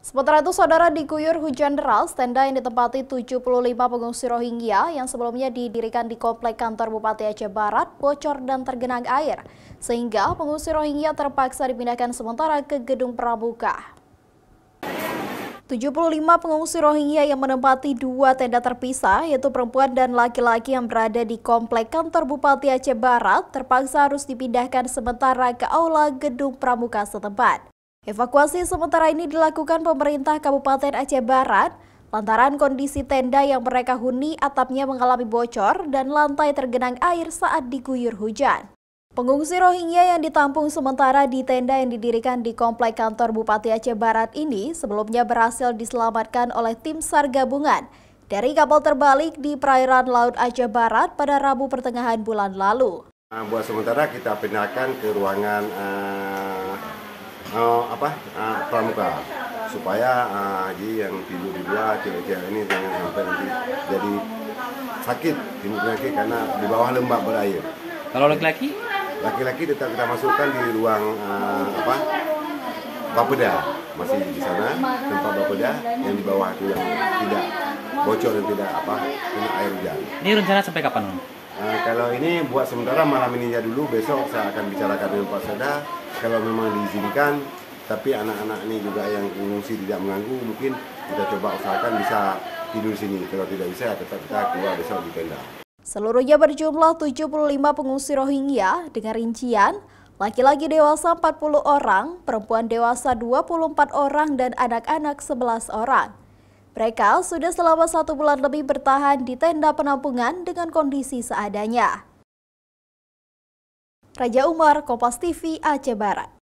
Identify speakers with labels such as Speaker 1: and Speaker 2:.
Speaker 1: Sementara itu, saudara diguyur hujan deras, tenda yang ditempati 75 pengungsi Rohingya yang sebelumnya didirikan di komplek kantor Bupati Aceh Barat bocor dan tergenang air, sehingga pengungsi Rohingya terpaksa dipindahkan sementara ke gedung Pramuka. 75 pengungsi Rohingya yang menempati dua tenda terpisah, yaitu perempuan dan laki-laki yang berada di komplek kantor Bupati Aceh Barat, terpaksa harus dipindahkan sementara ke aula gedung pramuka setempat. Evakuasi sementara ini dilakukan pemerintah Kabupaten Aceh Barat lantaran kondisi tenda yang mereka huni atapnya mengalami bocor dan lantai tergenang air saat diguyur hujan. Pengungsi Rohingya yang ditampung sementara di tenda yang didirikan di Komplek Kantor Bupati Aceh Barat ini sebelumnya berhasil diselamatkan oleh tim SAR gabungan dari kapal terbalik di perairan Laut Aceh Barat pada Rabu pertengahan bulan lalu.
Speaker 2: Nah, buat sementara kita pindahkan ke ruangan uh uh, apa uh, pramuka supaya uh, yang tidur di luar cewek-cewek ini jangan sampai nanti jadi sakit timbul penyakit karena di bawah lembab berair. Kalau laki-laki? Laki-laki tetap kita masukkan di ruang uh, apa? Bapeda masih di sana tempat bapeda yang di bawah itu yang tidak bocor dan tidak apa kena air hujan.
Speaker 1: Ini rencana sampai kapan?
Speaker 2: Uh, kalau ini buat sementara malam ini ya dulu besok saya akan bicarakan dengan Pak Seda kalau memang diizinkan tapi anak-anak ini juga yang mengungsi tidak mengganggu mungkin kita coba usahakan bisa tidur sini kalau tidak bisa tetap kita keluar desa di tenda
Speaker 1: Seluruhnya berjumlah 75 pengungsi Rohingya dengan rincian laki-laki dewasa 40 orang, perempuan dewasa 24 orang, dan anak-anak 11 orang. Mereka sudah selama satu bulan lebih bertahan di tenda penampungan dengan kondisi seadanya. Raja Umar, Kompas TV, Aceh Barat.